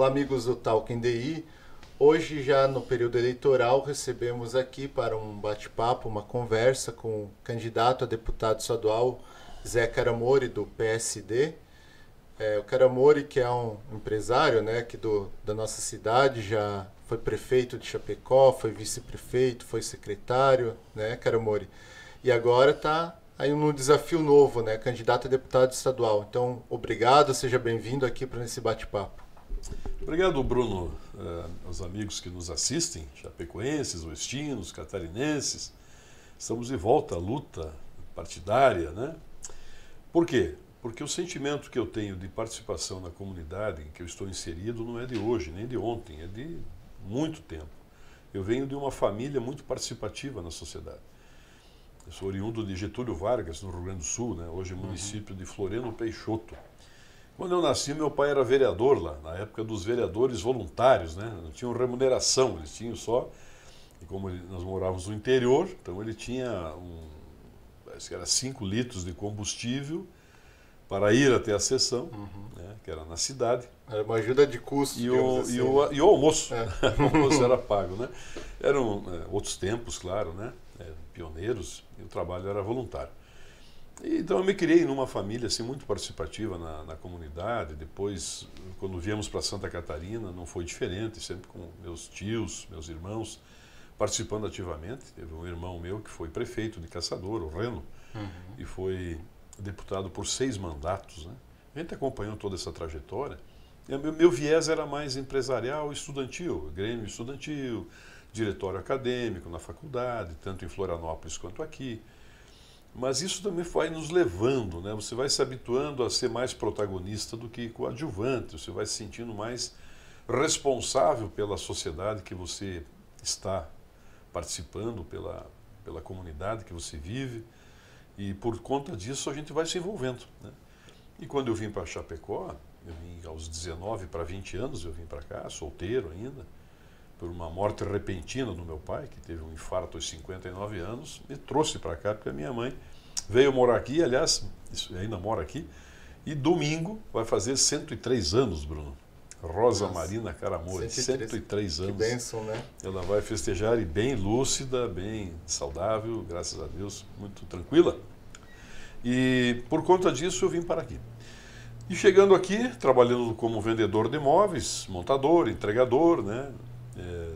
Olá, amigos do Talking DI. Hoje, já no período eleitoral, recebemos aqui para um bate-papo, uma conversa com o candidato a deputado estadual Zé Caramori, do PSD. É, o Caramori, que é um empresário né, aqui do, da nossa cidade, já foi prefeito de Chapecó, foi vice-prefeito, foi secretário, né, Caramori? E agora está aí num desafio novo, né, candidato a deputado estadual. Então, obrigado, seja bem-vindo aqui para esse bate-papo. Obrigado, Bruno, eh, aos amigos que nos assistem, chapecoenses, oestinos, catarinenses. Estamos de volta à luta partidária, né? Por quê? Porque o sentimento que eu tenho de participação na comunidade em que eu estou inserido não é de hoje, nem de ontem, é de muito tempo. Eu venho de uma família muito participativa na sociedade. Eu sou oriundo de Getúlio Vargas, no Rio Grande do Sul, né? hoje é uhum. município uhum. de Floreno Peixoto. Quando eu nasci, meu pai era vereador lá, na época dos vereadores voluntários, né? Não tinham remuneração, eles tinham só. E como nós morávamos no interior, então ele tinha um, acho que era 5 litros de combustível para ir até a sessão, uhum. né, que era na cidade. Era uma ajuda de custo. E o, assim. e o, né? e o almoço. É. o almoço era pago. Né? Eram é, outros tempos, claro, né? É, pioneiros, e o trabalho era voluntário. Então eu me criei numa família assim muito participativa na, na comunidade. Depois, quando viemos para Santa Catarina, não foi diferente, sempre com meus tios, meus irmãos participando ativamente. Teve um irmão meu que foi prefeito de Caçador, o Reno, uhum. e foi deputado por seis mandatos. Né? A gente acompanhou toda essa trajetória. Eu, meu viés era mais empresarial e estudantil, grêmio estudantil, diretório acadêmico na faculdade, tanto em Florianópolis quanto aqui. Mas isso também vai nos levando, né? Você vai se habituando a ser mais protagonista do que coadjuvante, você vai se sentindo mais responsável pela sociedade que você está participando, pela, pela comunidade que você vive. E por conta disso a gente vai se envolvendo. Né? E quando eu vim para Chapecó, eu vim aos 19 para 20 anos, eu vim para cá, solteiro ainda por uma morte repentina do meu pai, que teve um infarto aos 59 anos, me trouxe para cá, porque a minha mãe veio morar aqui, aliás, ainda mora aqui, e domingo vai fazer 103 anos, Bruno. Rosa Nossa, Marina Caramori, 103, 103 anos. Que bênção, né? Ela vai festejar e bem lúcida, bem saudável, graças a Deus, muito tranquila. E por conta disso eu vim para aqui. E chegando aqui, trabalhando como vendedor de imóveis, montador, entregador, né? É,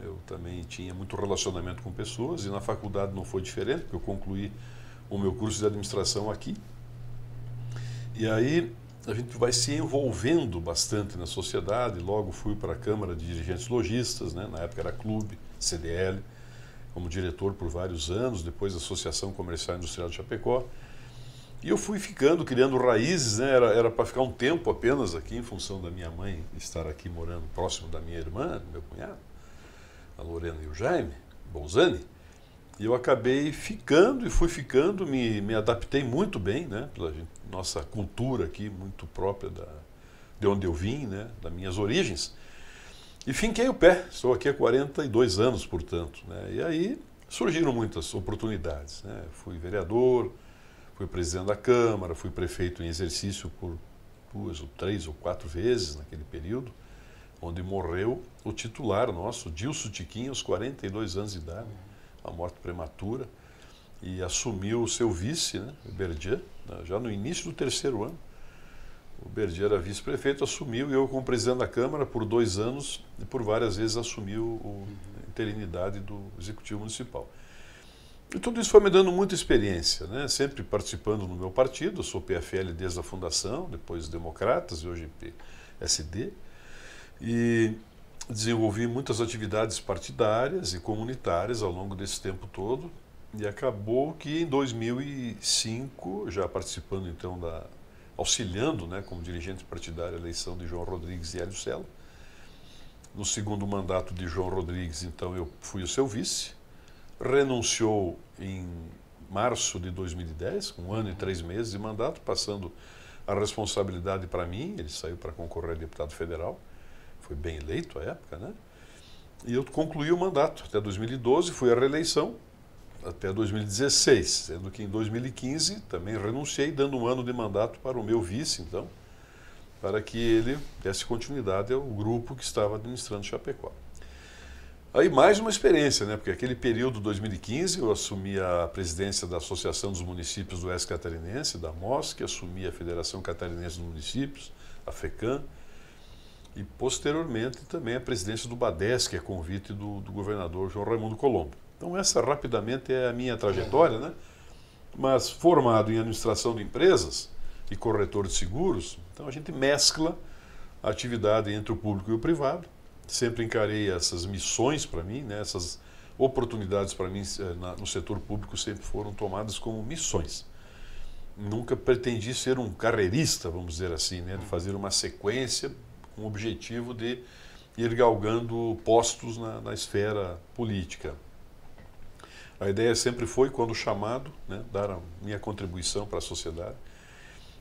eu também tinha muito relacionamento com pessoas e na faculdade não foi diferente, porque eu concluí o meu curso de administração aqui. E aí a gente vai se envolvendo bastante na sociedade. Logo fui para a Câmara de Dirigentes Logistas, né? na época era Clube, CDL, como diretor por vários anos, depois Associação Comercial e Industrial de Chapecó. E eu fui ficando, criando raízes, né? Era para ficar um tempo apenas aqui, em função da minha mãe estar aqui morando próximo da minha irmã, do meu cunhado, a Lorena e o Jaime Bolzani. E eu acabei ficando e fui ficando, me, me adaptei muito bem, né? Pela gente, nossa cultura aqui, muito própria da, de onde eu vim, né? Das minhas origens. E finquei o pé, estou aqui há 42 anos, portanto. Né? E aí surgiram muitas oportunidades. Né? Fui vereador, Fui presidente da Câmara, fui prefeito em exercício por duas ou três ou quatro vezes naquele período, onde morreu o titular nosso, Dilso Tiquinho, aos 42 anos de idade, uma morte prematura, e assumiu o seu vice, né, Berdia, né, já no início do terceiro ano. O Berdia era vice-prefeito, assumiu, e eu, como presidente da Câmara, por dois anos e por várias vezes assumiu a interinidade do Executivo Municipal. E tudo isso foi me dando muita experiência, né? sempre participando no meu partido, sou PFL desde a fundação, depois Democratas e hoje PSD. E desenvolvi muitas atividades partidárias e comunitárias ao longo desse tempo todo. E acabou que em 2005, já participando então da. auxiliando né, como dirigente partidário a eleição de João Rodrigues e Hélio Sela. No segundo mandato de João Rodrigues, então, eu fui o seu vice renunciou em março de 2010, com um ano e três meses de mandato, passando a responsabilidade para mim. Ele saiu para concorrer a deputado federal, foi bem eleito à época, né? E eu concluí o mandato até 2012, fui à reeleição até 2016, sendo que em 2015 também renunciei, dando um ano de mandato para o meu vice, então, para que ele desse continuidade ao grupo que estava administrando Chapecó. Aí mais uma experiência, né? Porque aquele período 2015 eu assumi a presidência da Associação dos Municípios do Oeste Catarinense, da MOS, que assumi a Federação Catarinense dos Municípios, a FECAM, e posteriormente também a presidência do BADES, que é convite do, do governador João Raimundo Colombo. Então essa rapidamente é a minha trajetória, né? Mas formado em administração de empresas e corretor de seguros, então a gente mescla a atividade entre o público e o privado sempre encarei essas missões para mim, né, essas oportunidades para mim eh, no setor público sempre foram tomadas como missões. Nunca pretendi ser um carreirista, vamos dizer assim, né, de fazer uma sequência com o objetivo de ir galgando postos na, na esfera política. A ideia sempre foi, quando chamado, né, dar a minha contribuição para a sociedade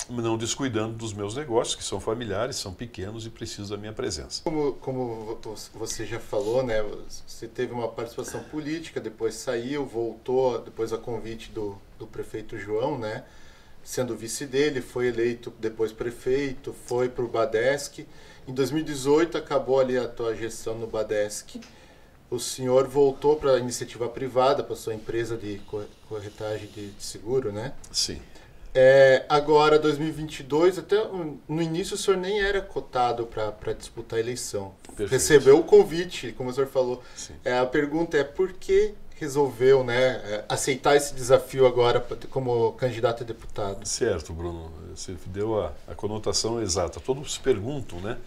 não descuidando dos meus negócios, que são familiares, são pequenos e precisam da minha presença. Como, como você já falou, né, você teve uma participação política, depois saiu, voltou, depois a convite do, do prefeito João, né, sendo vice dele, foi eleito depois prefeito, foi para o Badesc. Em 2018 acabou ali a tua gestão no Badesc. O senhor voltou para a iniciativa privada, para sua empresa de corretagem de seguro, né? Sim. É, agora, 2022, até no início o senhor nem era cotado para disputar a eleição. Perfeito. Recebeu o convite, como o senhor falou. É, a pergunta é por que resolveu né, é, aceitar esse desafio agora como candidato a deputado? Certo, Bruno. Você deu a, a conotação exata. Todos se perguntam, né?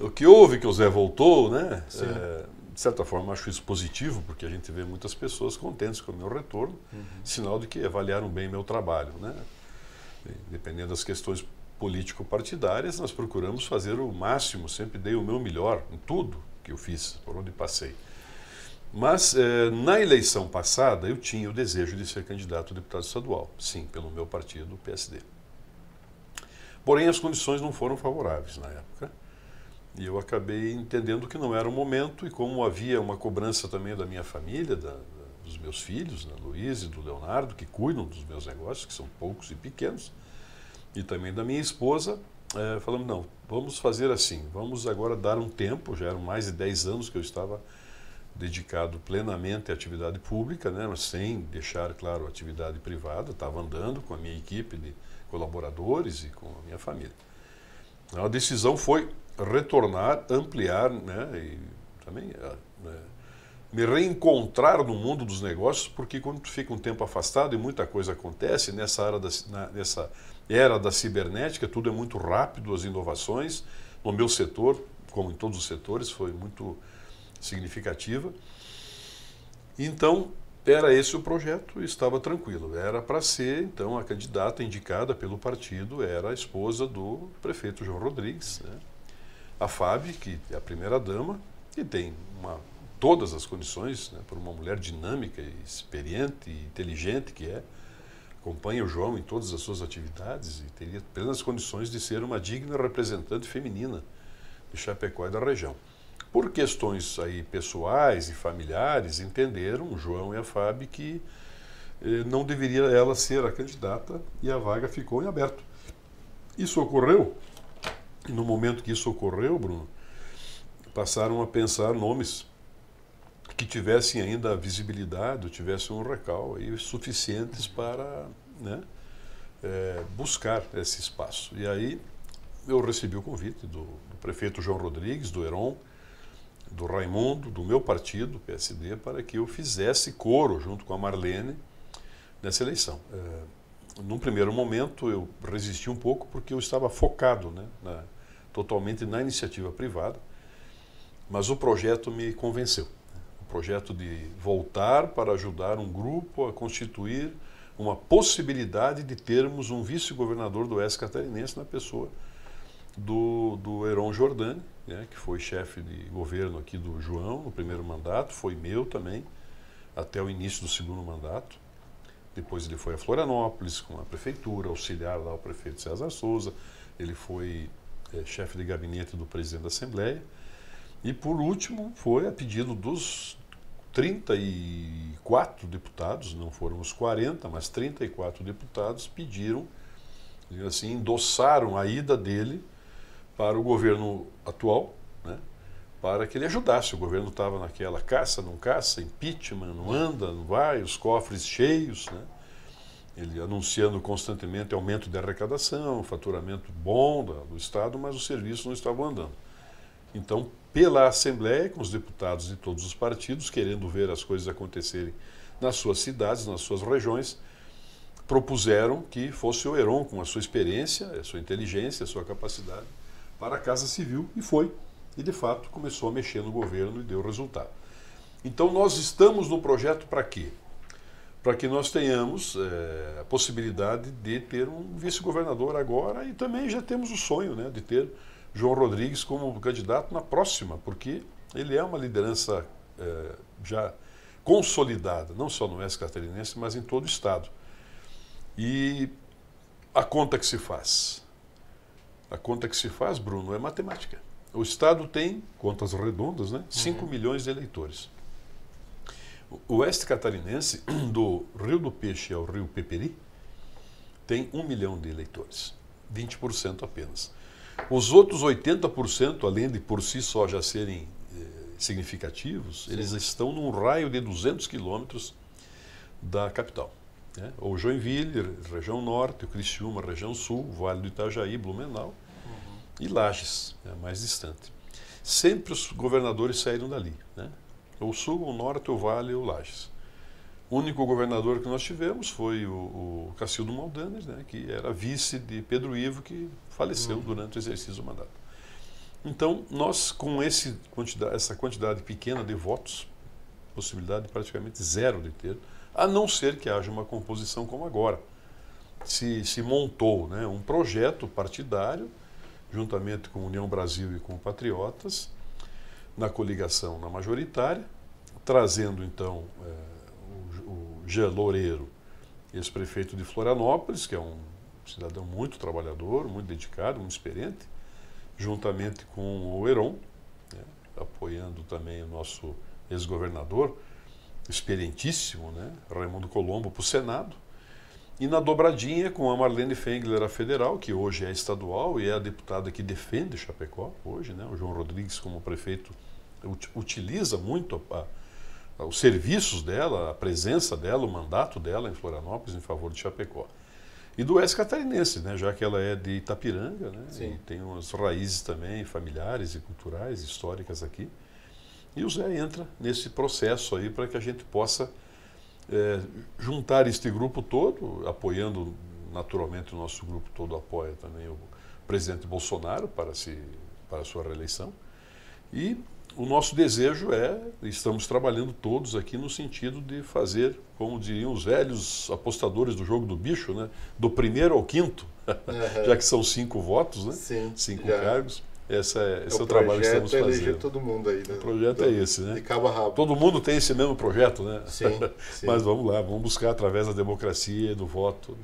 O que houve que o Zé voltou, né? É, de certa forma, acho isso positivo, porque a gente vê muitas pessoas contentes com o meu retorno, uhum. sinal de que avaliaram bem meu trabalho, né? dependendo das questões político-partidárias, nós procuramos fazer o máximo, sempre dei o meu melhor em tudo que eu fiz, por onde passei. Mas eh, na eleição passada eu tinha o desejo de ser candidato a deputado estadual, sim, pelo meu partido, o PSD. Porém, as condições não foram favoráveis na época. E eu acabei entendendo que não era o momento, e como havia uma cobrança também da minha família, da, dos meus filhos, né, Luiz e do Leonardo, que cuidam dos meus negócios, que são poucos e pequenos, e também da minha esposa, é, falamos, não, vamos fazer assim, vamos agora dar um tempo, já eram mais de 10 anos que eu estava dedicado plenamente à atividade pública, né, mas sem deixar, claro, a atividade privada, estava andando com a minha equipe de colaboradores e com a minha família. Então, a decisão foi retornar, ampliar, né, e também... Ah, né, me reencontrar no mundo dos negócios, porque quando tu fica um tempo afastado e muita coisa acontece nessa, da, na, nessa era da cibernética, tudo é muito rápido, as inovações, no meu setor, como em todos os setores, foi muito significativa. Então, era esse o projeto e estava tranquilo. Era para ser, então, a candidata indicada pelo partido era a esposa do prefeito João Rodrigues, né? a FAB, que é a primeira-dama, e tem uma todas as condições, né, por uma mulher dinâmica, experiente e inteligente que é, acompanha o João em todas as suas atividades e teria plenas condições de ser uma digna representante feminina de Chapecó e da região. Por questões aí pessoais e familiares, entenderam o João e a Fábio que eh, não deveria ela ser a candidata e a vaga ficou em aberto. Isso ocorreu, e no momento que isso ocorreu, Bruno, passaram a pensar nomes que tivessem ainda visibilidade, tivessem um recal aí suficientes para né, é, buscar esse espaço. E aí eu recebi o convite do, do prefeito João Rodrigues, do Heron, do Raimundo, do meu partido, PSD, para que eu fizesse coro junto com a Marlene nessa eleição. É, num primeiro momento eu resisti um pouco porque eu estava focado né, na, totalmente na iniciativa privada, mas o projeto me convenceu projeto de voltar para ajudar um grupo a constituir uma possibilidade de termos um vice-governador do Oeste Catarinense na pessoa do, do Heron Jordani, né, que foi chefe de governo aqui do João no primeiro mandato, foi meu também, até o início do segundo mandato. Depois ele foi a Florianópolis com a prefeitura, auxiliar lá o prefeito César Souza. Ele foi é, chefe de gabinete do presidente da Assembleia. E por último, foi a pedido dos 34 deputados, não foram os 40, mas 34 deputados pediram, assim, endossaram a ida dele para o governo atual, né? para que ele ajudasse. O governo estava naquela caça, não caça, impeachment, não anda, não vai, os cofres cheios, né? ele anunciando constantemente aumento de arrecadação, faturamento bom do Estado, mas os serviços não estavam andando. Então, pela Assembleia, com os deputados de todos os partidos, querendo ver as coisas acontecerem nas suas cidades, nas suas regiões, propuseram que fosse o Heron, com a sua experiência, a sua inteligência, a sua capacidade, para a Casa Civil, e foi. E, de fato, começou a mexer no governo e deu resultado. Então, nós estamos no projeto para quê? Para que nós tenhamos é, a possibilidade de ter um vice-governador agora e também já temos o sonho né, de ter João Rodrigues como candidato na próxima, porque ele é uma liderança é, já consolidada, não só no Oeste Catarinense, mas em todo o Estado. E a conta que se faz? A conta que se faz, Bruno, é matemática. O Estado tem, contas redondas, né? 5 uhum. milhões de eleitores. O Oeste Catarinense, do Rio do Peixe ao Rio Peperi, tem 1 um milhão de eleitores, 20% apenas. Os outros 80%, além de por si só já serem eh, significativos, Sim. eles estão num raio de 200 quilômetros da capital. Né? Ou Joinville, região norte, o Criciúma, região sul, Vale do Itajaí, Blumenau uhum. e Lages, né? mais distante. Sempre os governadores saíram dali, né? O sul, o norte, o vale, ou Lages. O único governador que nós tivemos foi o, o Cacildo Maldanes, né? que era vice de Pedro Ivo, que faleceu uhum. durante o exercício do mandato. Então, nós, com esse, quantidade, essa quantidade pequena de votos, possibilidade praticamente zero de ter, a não ser que haja uma composição como agora. Se, se montou né, um projeto partidário, juntamente com União Brasil e com Patriotas, na coligação na majoritária, trazendo então eh, o, o Jean Loureiro, ex-prefeito de Florianópolis, que é um cidadão muito trabalhador, muito dedicado, muito experiente, juntamente com o Heron, né, apoiando também o nosso ex-governador, experientíssimo, né, Raimundo Colombo, para o Senado. E na dobradinha com a Marlene Fengler, a federal, que hoje é estadual e é a deputada que defende Chapecó hoje, né? O João Rodrigues, como prefeito, utiliza muito a, a, os serviços dela, a presença dela, o mandato dela em Florianópolis em favor de Chapecó. E do Oeste Catarinense, né? já que ela é de Itapiranga, né? e tem umas raízes também familiares e culturais, históricas aqui. E o Zé entra nesse processo aí para que a gente possa é, juntar este grupo todo, apoiando naturalmente o nosso grupo todo apoia também o presidente Bolsonaro para, se, para a sua reeleição, e o nosso desejo é, estamos trabalhando todos aqui no sentido de fazer, como diriam os velhos apostadores do jogo do bicho, né? do primeiro ao quinto, uhum. já que são cinco votos, né? Sim, cinco já. cargos. Essa é, esse é o é trabalho que estamos é fazendo. eleger todo mundo aí, né? O projeto é então, esse, né? De cabo a rabo. Todo mundo tem esse mesmo projeto, né? Sim, sim. Mas vamos lá, vamos buscar através da democracia, do voto,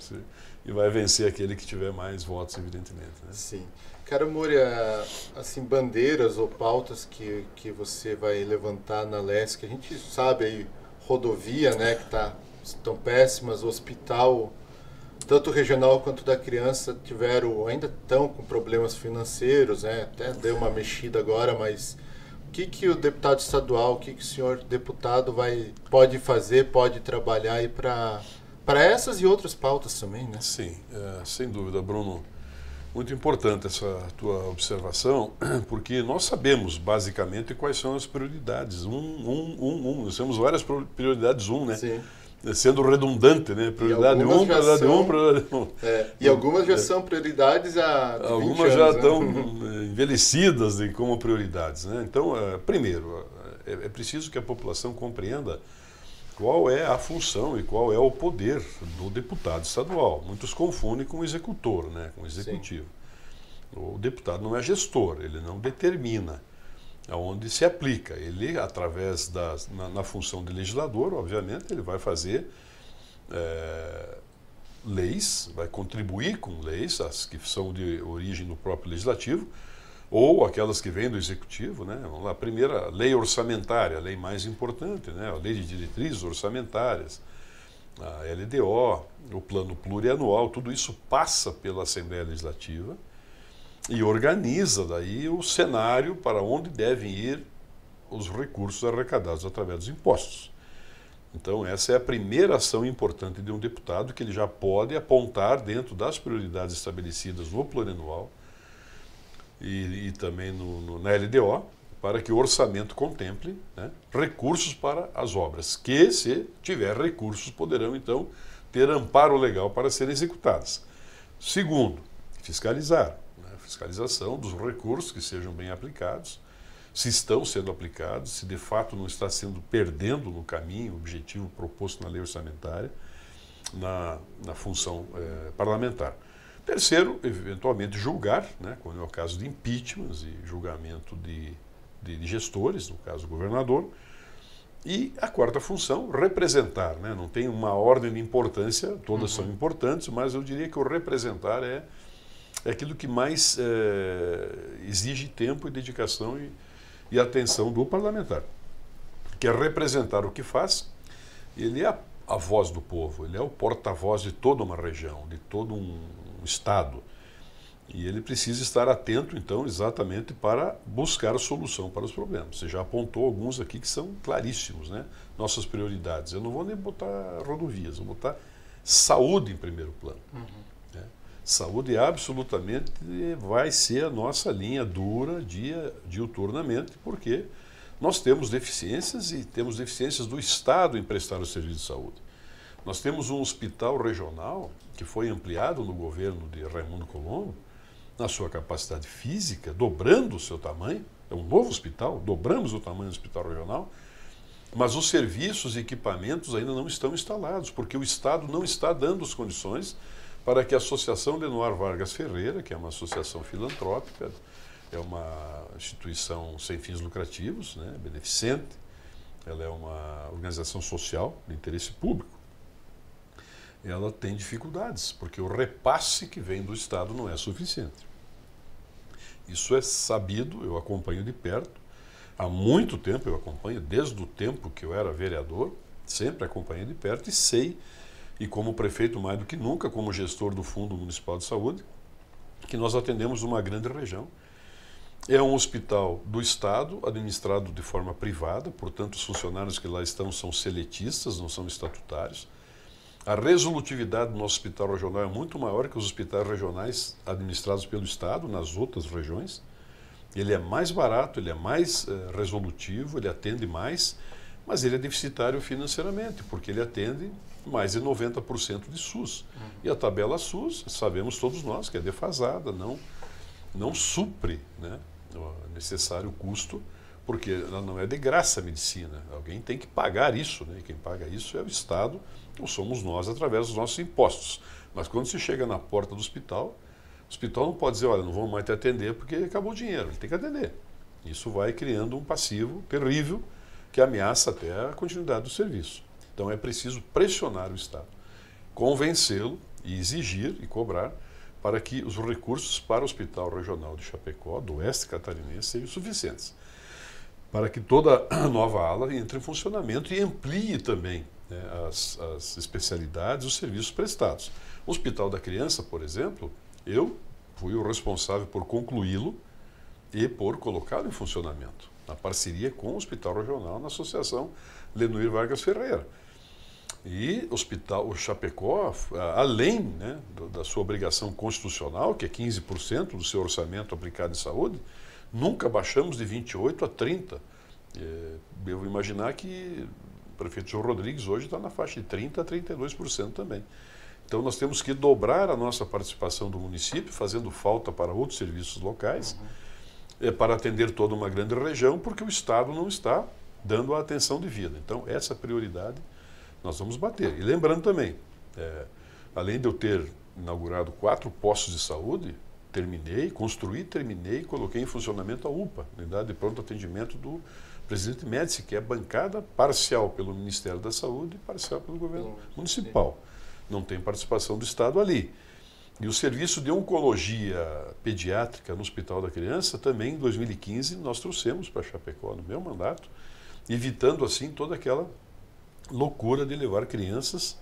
e vai vencer aquele que tiver mais votos, evidentemente. Né? Sim. Cara, Moria, assim, bandeiras ou pautas que, que você vai levantar na LESC, a gente sabe aí, rodovia, né, que tá, estão péssimas, hospital, tanto regional quanto da criança, tiveram, ainda estão com problemas financeiros, né, até deu uma mexida agora, mas o que, que o deputado estadual, o que, que o senhor deputado vai, pode fazer, pode trabalhar aí para essas e outras pautas também, né? Sim, é, sem dúvida, Bruno. Muito importante essa tua observação, porque nós sabemos basicamente quais são as prioridades. Um, um, um, um. Nós temos várias prioridades, um, né? Sim. Sendo redundante, né? Prioridade 1, um, prioridade 1, um, prioridade é, e algumas já são prioridades há. Algumas anos, já né? estão eh, envelhecidas como prioridades, né? Então, eh, primeiro, eh, é, é preciso que a população compreenda qual é a função e qual é o poder do deputado estadual. Muitos confundem com o executor, né, com o executivo. Sim. O deputado não é gestor, ele não determina aonde se aplica. Ele, através da na, na função de legislador, obviamente, ele vai fazer é, leis, vai contribuir com leis, as que são de origem do próprio legislativo, ou aquelas que vêm do executivo, né? Vamos lá, primeira lei orçamentária, a lei mais importante, né? A lei de diretrizes orçamentárias, a LDO, o plano plurianual, tudo isso passa pela Assembleia Legislativa e organiza daí o cenário para onde devem ir os recursos arrecadados através dos impostos. Então, essa é a primeira ação importante de um deputado que ele já pode apontar dentro das prioridades estabelecidas no plurianual. anual e, e também no, no, na LDO, para que o orçamento contemple né, recursos para as obras, que, se tiver recursos, poderão então ter amparo legal para serem executadas. Segundo, fiscalizar né, fiscalização dos recursos que sejam bem aplicados, se estão sendo aplicados, se de fato não está sendo perdendo no caminho o objetivo proposto na lei orçamentária, na, na função eh, parlamentar. Terceiro, eventualmente julgar, né, quando é o caso de impeachments e julgamento de, de gestores, no caso governador. E a quarta função, representar. Né? Não tem uma ordem de importância, todas uhum. são importantes, mas eu diria que o representar é, é aquilo que mais é, exige tempo e dedicação e, e atenção do parlamentar. Que é representar o que faz, ele é a, a voz do povo, ele é o porta-voz de toda uma região, de todo um o Estado. E ele precisa estar atento, então, exatamente para buscar a solução para os problemas. Você já apontou alguns aqui que são claríssimos, né? Nossas prioridades. Eu não vou nem botar rodovias, vou botar saúde em primeiro plano. Uhum. Né? Saúde absolutamente vai ser a nossa linha dura dia diuturnamente, porque nós temos deficiências e temos deficiências do Estado em prestar o serviço de saúde. Nós temos um hospital regional que foi ampliado no governo de Raimundo Colombo, na sua capacidade física, dobrando o seu tamanho, é um novo hospital, dobramos o tamanho do hospital regional, mas os serviços e equipamentos ainda não estão instalados, porque o Estado não está dando as condições para que a Associação Lenoir Vargas Ferreira, que é uma associação filantrópica, é uma instituição sem fins lucrativos, né, beneficente, ela é uma organização social de interesse público, ela tem dificuldades, porque o repasse que vem do Estado não é suficiente. Isso é sabido, eu acompanho de perto. Há muito tempo eu acompanho, desde o tempo que eu era vereador, sempre acompanhei de perto e sei, e como prefeito mais do que nunca, como gestor do Fundo Municipal de Saúde, que nós atendemos uma grande região. É um hospital do Estado, administrado de forma privada, portanto, os funcionários que lá estão são seletistas, não são estatutários. A resolutividade do nosso hospital regional é muito maior que os hospitais regionais administrados pelo Estado nas outras regiões. Ele é mais barato, ele é mais eh, resolutivo, ele atende mais, mas ele é deficitário financeiramente, porque ele atende mais de 90% de SUS. Uhum. E a tabela SUS, sabemos todos nós que é defasada, não, não supre né, o necessário custo porque não é de graça a medicina. Alguém tem que pagar isso, né? e quem paga isso é o Estado, não somos nós através dos nossos impostos. Mas quando se chega na porta do hospital, o hospital não pode dizer, olha, não vou mais te atender porque acabou o dinheiro, ele tem que atender. Isso vai criando um passivo terrível que ameaça até a continuidade do serviço. Então é preciso pressionar o Estado, convencê-lo e exigir e cobrar para que os recursos para o Hospital Regional de Chapecó, do Oeste Catarinense, sejam suficientes para que toda a nova ala entre em funcionamento e amplie também né, as, as especialidades, os serviços prestados. O Hospital da Criança, por exemplo, eu fui o responsável por concluí-lo e por colocá-lo em funcionamento, na parceria com o Hospital Regional, na Associação Lenoir Vargas Ferreira. E o Hospital o Chapecó, além né, da sua obrigação constitucional, que é 15% do seu orçamento aplicado em saúde, Nunca baixamos de 28 a 30. É, eu imaginar que o prefeito João Rodrigues hoje está na faixa de 30% a 32% também. Então nós temos que dobrar a nossa participação do município, fazendo falta para outros serviços locais, uhum. é, para atender toda uma grande região, porque o Estado não está dando a atenção devida. Então essa prioridade nós vamos bater. E lembrando também, é, além de eu ter inaugurado quatro postos de saúde, terminei, construí, terminei e coloquei em funcionamento a UPA, né, Unidade de Pronto Atendimento do Presidente Médici, que é bancada parcial pelo Ministério da Saúde e parcial pelo governo municipal. Não tem participação do Estado ali. E o serviço de oncologia pediátrica no Hospital da Criança, também em 2015, nós trouxemos para Chapecó, no meu mandato, evitando assim toda aquela loucura de levar crianças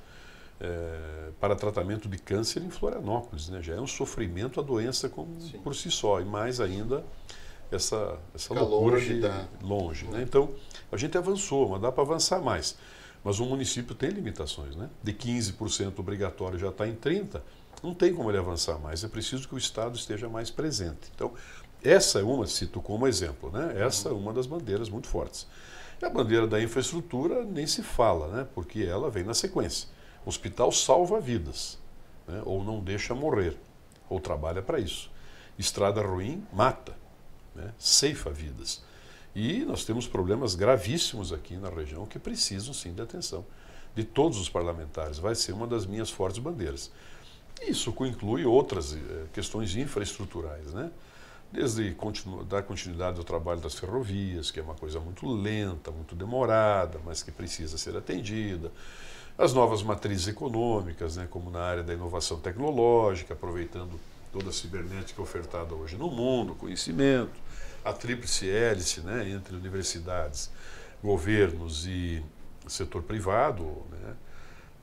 é, para tratamento de câncer em Florianópolis. Né? Já é um sofrimento a doença como, por si só, e mais ainda essa, essa loucura longe de da... longe. Né? né? Então, a gente avançou, mas dá para avançar mais. Mas o município tem limitações, né? De 15% obrigatório já está em 30%, não tem como ele avançar mais. É preciso que o Estado esteja mais presente. Então, essa é uma, cito como exemplo, né? Essa é uhum. uma das bandeiras muito fortes. E a bandeira da infraestrutura nem se fala, né? Porque ela vem na sequência. O hospital salva vidas, né? ou não deixa morrer, ou trabalha para isso. Estrada ruim mata, né? ceifa vidas. E nós temos problemas gravíssimos aqui na região que precisam sim de atenção de todos os parlamentares. Vai ser uma das minhas fortes bandeiras. Isso inclui outras eh, questões infraestruturais, né? Desde continu dar continuidade ao trabalho das ferrovias, que é uma coisa muito lenta, muito demorada, mas que precisa ser atendida as novas matrizes econômicas, né, como na área da inovação tecnológica, aproveitando toda a cibernética ofertada hoje no mundo, conhecimento, a tríplice hélice né, entre universidades, governos e setor privado, né,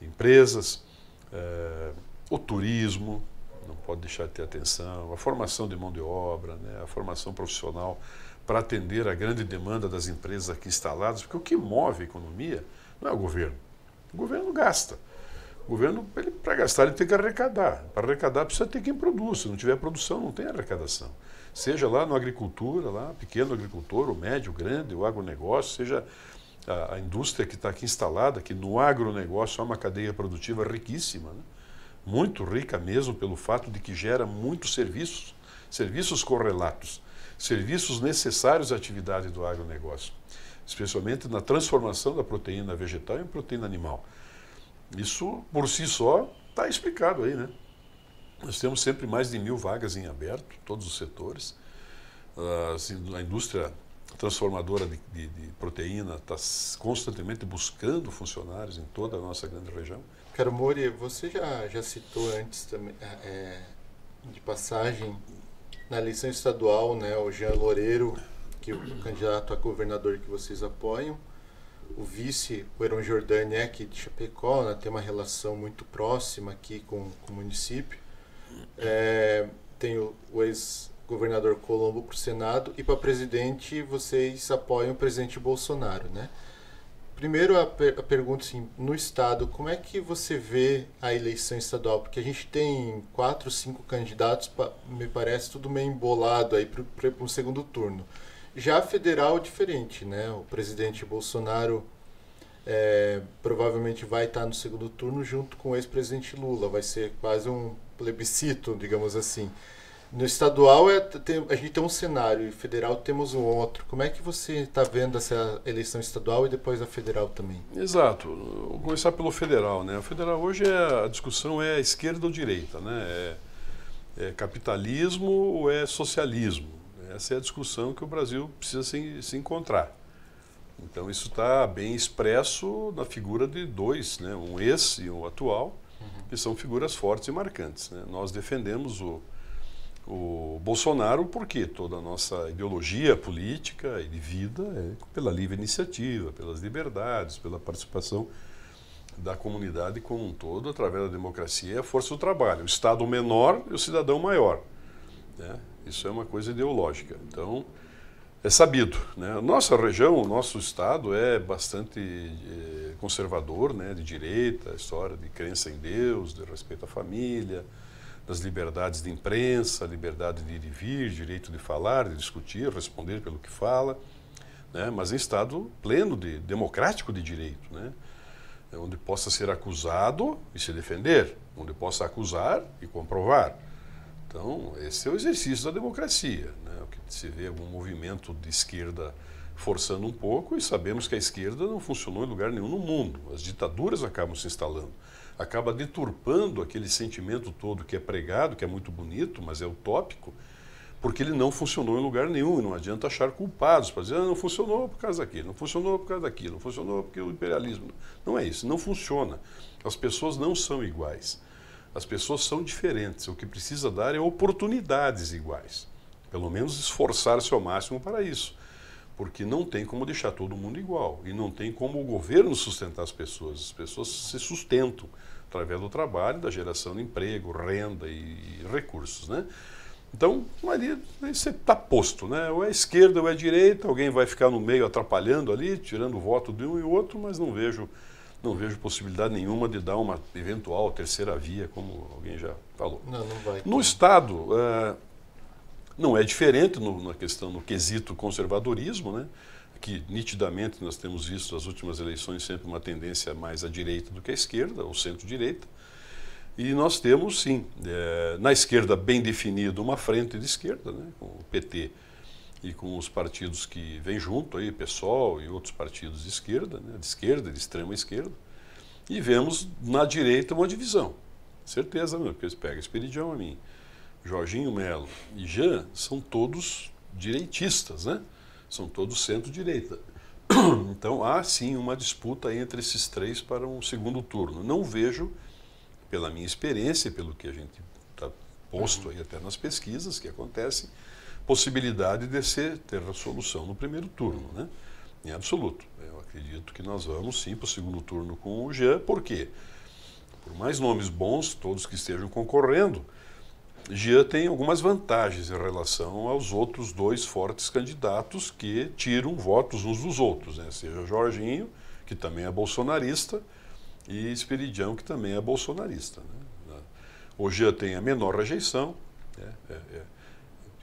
empresas, é, o turismo, não pode deixar de ter atenção, a formação de mão de obra, né, a formação profissional para atender a grande demanda das empresas aqui instaladas, porque o que move a economia não é o governo, o governo gasta. O governo, para gastar, ele tem que arrecadar. Para arrecadar, precisa ter quem produz. Se não tiver produção, não tem arrecadação. Seja lá na agricultura, lá, pequeno agricultor, o médio, o grande, o agronegócio, seja a, a indústria que está aqui instalada, que no agronegócio é uma cadeia produtiva riquíssima, né? muito rica mesmo pelo fato de que gera muitos serviços, serviços correlatos, serviços necessários à atividade do agronegócio especialmente na transformação da proteína vegetal em proteína animal. Isso, por si só, está explicado aí, né? Nós temos sempre mais de mil vagas em aberto, todos os setores. Ah, assim, a indústria transformadora de, de, de proteína está constantemente buscando funcionários em toda a nossa grande região. Caro Mori, você já, já citou antes também, ah, é, de passagem na eleição estadual, né, o Jean Loureiro que o candidato a governador que vocês apoiam. O vice, o Heron Jordani, é aqui de Chapecó, né, tem uma relação muito próxima aqui com, com o município. É, tem o, o ex-governador Colombo para o Senado e para presidente vocês apoiam o presidente Bolsonaro, né? Primeiro a, per a pergunta assim, no estado, como é que você vê a eleição estadual? Porque a gente tem quatro, cinco candidatos, me parece tudo meio embolado aí para o segundo turno. Já federal diferente, né? O presidente Bolsonaro é, provavelmente vai estar no segundo turno junto com o ex-presidente Lula. Vai ser quase um plebiscito, digamos assim. No estadual é, tem, a gente tem um cenário e federal temos um outro. Como é que você está vendo essa eleição estadual e depois a federal também? Exato. Vou começar pelo federal, né? O federal hoje é, a discussão é esquerda ou direita, né? É, é capitalismo ou é socialismo? Essa é a discussão que o Brasil precisa se, se encontrar. Então, isso está bem expresso na figura de dois, né? um ex e um atual, uhum. que são figuras fortes e marcantes. Né? Nós defendemos o, o Bolsonaro porque toda a nossa ideologia política e de vida é pela livre iniciativa, pelas liberdades, pela participação da comunidade como um todo, através da democracia e a força do trabalho. O Estado menor e o cidadão maior. Né? Isso é uma coisa ideológica. Então, é sabido. Né? Nossa região, o nosso estado é bastante eh, conservador, né? de direita, história de crença em Deus, de respeito à família, das liberdades de imprensa, liberdade de ir e vir, direito de falar, de discutir, responder pelo que fala, né? mas em estado pleno de democrático de direito, né? É onde possa ser acusado e se defender, onde possa acusar e comprovar então, esse é o exercício da democracia. Né? O que se vê algum é movimento de esquerda forçando um pouco e sabemos que a esquerda não funcionou em lugar nenhum no mundo. As ditaduras acabam se instalando. Acaba deturpando aquele sentimento todo que é pregado, que é muito bonito, mas é utópico, porque ele não funcionou em lugar nenhum. E não adianta achar culpados para dizer, ah, não funcionou por causa daquilo, não funcionou por causa daquilo, não funcionou porque o imperialismo. Não é isso, não funciona. As pessoas não são iguais. As pessoas são diferentes. O que precisa dar é oportunidades iguais. Pelo menos esforçar-se ao máximo para isso. Porque não tem como deixar todo mundo igual. E não tem como o governo sustentar as pessoas. As pessoas se sustentam através do trabalho, da geração de emprego, renda e recursos. Né? Então, ali você está posto, né? Ou é esquerda ou é direita, alguém vai ficar no meio atrapalhando ali, tirando o voto de um e outro, mas não vejo não vejo possibilidade nenhuma de dar uma eventual terceira via, como alguém já falou. Não, não vai. No Estado, eh, não é diferente no, na questão, do quesito conservadorismo, né? que nitidamente nós temos visto nas últimas eleições sempre uma tendência mais à direita do que à esquerda, ou centro-direita. E nós temos, sim, é, na esquerda bem definido uma frente de esquerda, né, com o PT e com os partidos que vêm junto aí, PSOL e outros partidos de esquerda, né, de esquerda, de extrema esquerda, e vemos na direita uma divisão. Certeza mesmo, porque eles pegam Espiridião a mim. Jorginho Melo e Jean são todos direitistas, né? São todos centro-direita. Então há sim uma disputa entre esses três para um segundo turno. Não vejo, pela minha experiência, pelo que a gente está posto uhum. aí até nas pesquisas que acontecem, possibilidade de ser, ter a solução no primeiro turno, né? Em absoluto. Eu acredito que nós vamos sim para o segundo turno com o Jean, por quê? Por mais nomes bons, todos que estejam concorrendo, Jean tem algumas vantagens em relação aos outros dois fortes candidatos que tiram votos uns dos outros, né? Seja Jorginho, que também é bolsonarista, e Espiridião, que também é bolsonarista. Né? O Jean tem a menor rejeição, né? é, é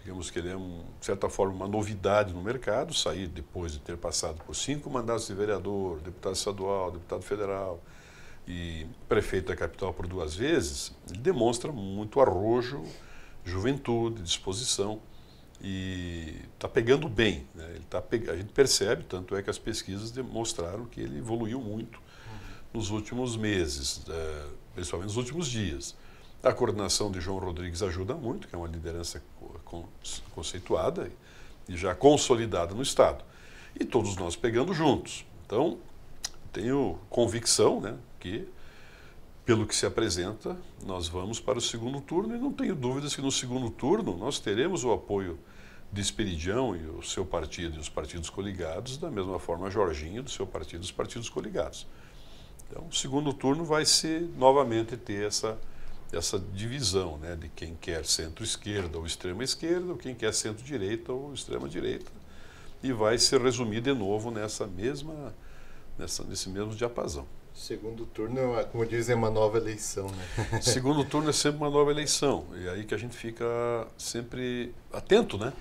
Digamos que ele é, um, de certa forma, uma novidade no mercado, sair depois de ter passado por cinco mandatos de vereador, deputado estadual, deputado federal e prefeito da capital por duas vezes, ele demonstra muito arrojo, juventude, disposição e está pegando bem. Né? Ele tá pe... A gente percebe, tanto é que as pesquisas demonstraram que ele evoluiu muito nos últimos meses, eh, principalmente nos últimos dias. A coordenação de João Rodrigues ajuda muito, que é uma liderança conceituada e já consolidada no Estado. E todos nós pegando juntos. Então, tenho convicção né, que, pelo que se apresenta, nós vamos para o segundo turno e não tenho dúvidas que no segundo turno nós teremos o apoio de Esperidião e o seu partido e os partidos coligados, da mesma forma Jorginho do seu partido e os partidos coligados. Então, o segundo turno vai se novamente ter essa essa divisão né, de quem quer centro-esquerda ou extrema-esquerda, ou quem quer centro-direita ou extrema-direita. E vai se resumir de novo nessa mesma, nessa, nesse mesmo diapasão. Segundo turno, é, como dizem, é uma nova eleição, né? Segundo turno é sempre uma nova eleição. E é aí que a gente fica sempre atento, né?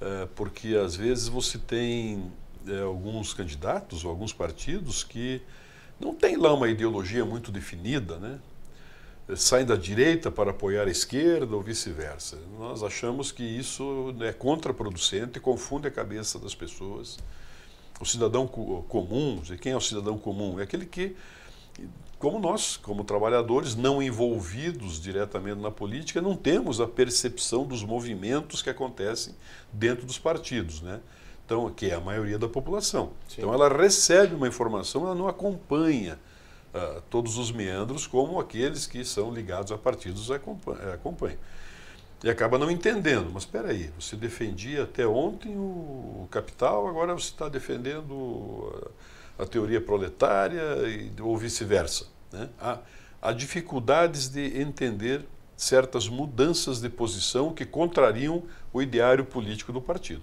É, porque às vezes você tem é, alguns candidatos ou alguns partidos que não tem lá uma ideologia muito definida, né? saem da direita para apoiar a esquerda ou vice-versa. Nós achamos que isso né, é contraproducente, confunde a cabeça das pessoas. O cidadão comum, quem é o cidadão comum? É aquele que, como nós, como trabalhadores não envolvidos diretamente na política, não temos a percepção dos movimentos que acontecem dentro dos partidos, né? Então, que é a maioria da população. Sim. Então, ela recebe uma informação, ela não acompanha uh, todos os meandros, como aqueles que são ligados a partidos eh, acompanham. E acaba não entendendo, mas espera aí, você defendia até ontem o capital, agora você está defendendo a teoria proletária e, ou vice-versa. Né? Há, há dificuldades de entender certas mudanças de posição que contrariam o ideário político do partido.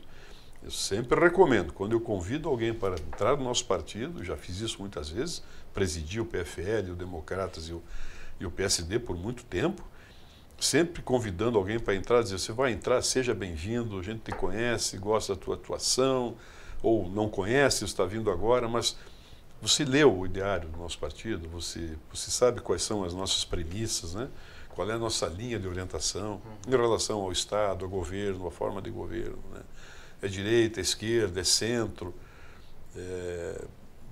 Eu sempre recomendo, quando eu convido alguém para entrar no nosso partido, já fiz isso muitas vezes, presidi o PFL, o Democratas e o, e o PSD por muito tempo, sempre convidando alguém para entrar, dizer, você vai entrar, seja bem-vindo, a gente te conhece, gosta da tua atuação, ou não conhece, está vindo agora, mas você leu o ideário do nosso partido, você, você sabe quais são as nossas premissas, né? qual é a nossa linha de orientação em relação ao Estado, ao governo, à forma de governo. Né? é direita, é esquerda, é centro. É,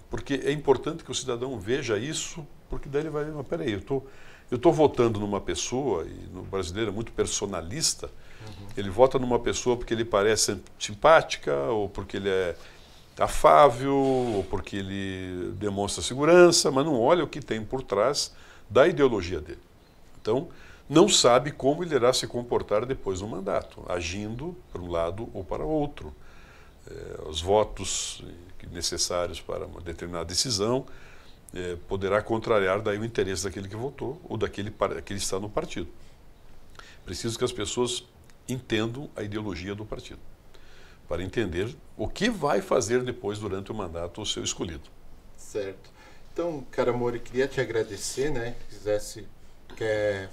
porque é importante que o cidadão veja isso, porque daí ele vai, mas peraí, eu tô, estou votando numa pessoa, e no brasileiro é muito personalista, uhum. ele vota numa pessoa porque ele parece simpática, ou porque ele é afável, ou porque ele demonstra segurança, mas não olha o que tem por trás da ideologia dele. Então, não sabe como ele irá se comportar depois do mandato, agindo para um lado ou para outro. É, os votos eh, necessários para uma determinada decisão é, poderá contrariar daí o interesse daquele que votou ou daquele que está no partido. Preciso que as pessoas entendam a ideologia do partido para entender o que vai fazer depois durante o mandato o seu escolhido. Certo. Então, cara Mori, queria te agradecer, né? Se quisesse quer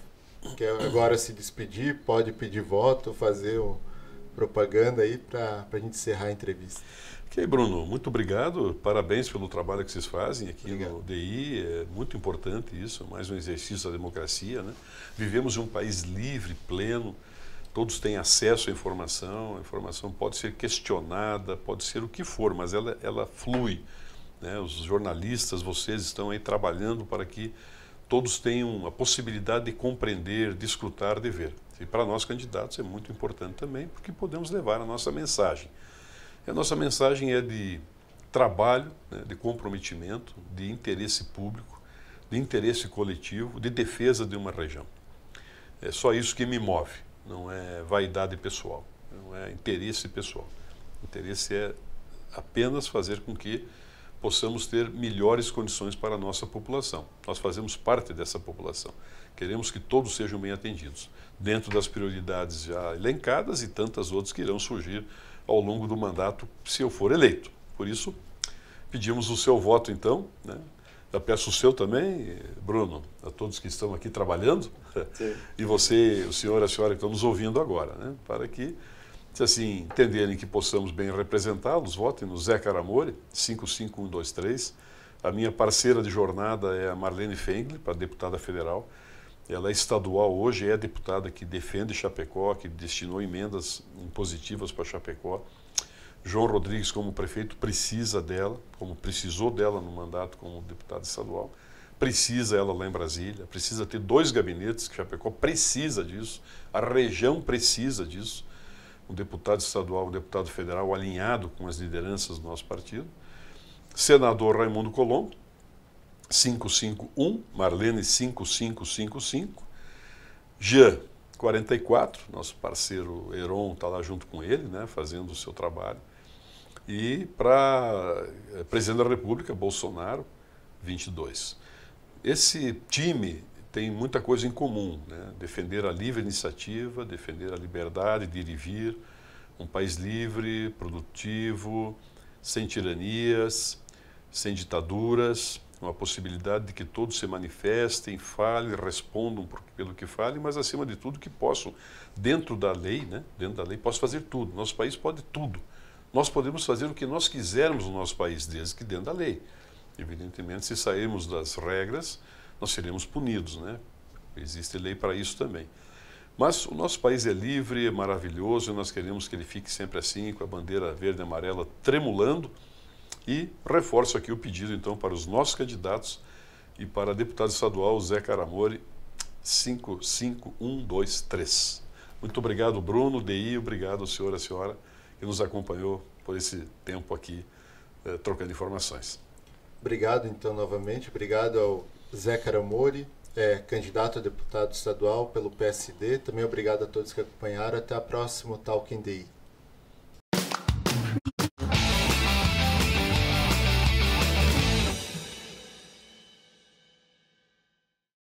quer agora se despedir, pode pedir voto, fazer o, propaganda aí para a gente encerrar a entrevista. Ok, Bruno, muito obrigado. Parabéns pelo trabalho que vocês fazem aqui obrigado. no DI. É muito importante isso, mais um exercício da democracia. Né? Vivemos em um país livre, pleno, todos têm acesso à informação. A informação pode ser questionada, pode ser o que for, mas ela, ela flui. Né? Os jornalistas, vocês estão aí trabalhando para que todos tenham a possibilidade de compreender, de escutar, de ver. E para nós candidatos é muito importante também, porque podemos levar a nossa mensagem. E a nossa mensagem é de trabalho, né, de comprometimento, de interesse público, de interesse coletivo, de defesa de uma região. É só isso que me move, não é vaidade pessoal, não é interesse pessoal. O interesse é apenas fazer com que possamos ter melhores condições para a nossa população. Nós fazemos parte dessa população. Queremos que todos sejam bem atendidos, dentro das prioridades já elencadas e tantas outras que irão surgir ao longo do mandato, se eu for eleito. Por isso, pedimos o seu voto, então. Né? Já peço o seu também, Bruno, a todos que estão aqui trabalhando, Sim. e você, o senhor, e a senhora que estão nos ouvindo agora, né? para que se assim entenderem que possamos bem representá-los, votem no Zé Caramore, 55123. A minha parceira de jornada é a Marlene Fengler, para deputada federal. Ela é estadual hoje, é deputada que defende Chapecó, que destinou emendas positivas para Chapecó. João Rodrigues, como prefeito, precisa dela, como precisou dela no mandato como deputado estadual. Precisa ela lá em Brasília, precisa ter dois gabinetes, que Chapecó precisa disso, a região precisa disso o deputado estadual, o deputado federal, alinhado com as lideranças do nosso partido, senador Raimundo Colombo, 551, Marlene 5555, Jean 44, nosso parceiro Heron está lá junto com ele, né, fazendo o seu trabalho, e para eh, presidente da República, Bolsonaro, 22. Esse time tem muita coisa em comum. Né? Defender a livre iniciativa, defender a liberdade de ir e vir, um país livre, produtivo, sem tiranias, sem ditaduras, uma possibilidade de que todos se manifestem, falem, respondam por, pelo que falem, mas acima de tudo que possam, dentro da lei, né? dentro da lei, posso fazer tudo. Nosso país pode tudo. Nós podemos fazer o que nós quisermos no nosso país, desde que dentro da lei. Evidentemente, se sairmos das regras, nós seremos punidos, né? Existe lei para isso também. Mas o nosso país é livre, é maravilhoso, e nós queremos que ele fique sempre assim, com a bandeira verde e amarela tremulando. E reforço aqui o pedido, então, para os nossos candidatos e para deputado estadual Zé Caramori, 55123. Muito obrigado, Bruno, DI, obrigado, senhor e senhora, que nos acompanhou por esse tempo aqui, eh, trocando informações. Obrigado, então, novamente. Obrigado ao Zé Caramori, é, candidato a deputado estadual pelo PSD. Também obrigado a todos que acompanharam. Até a próxima Talking Day.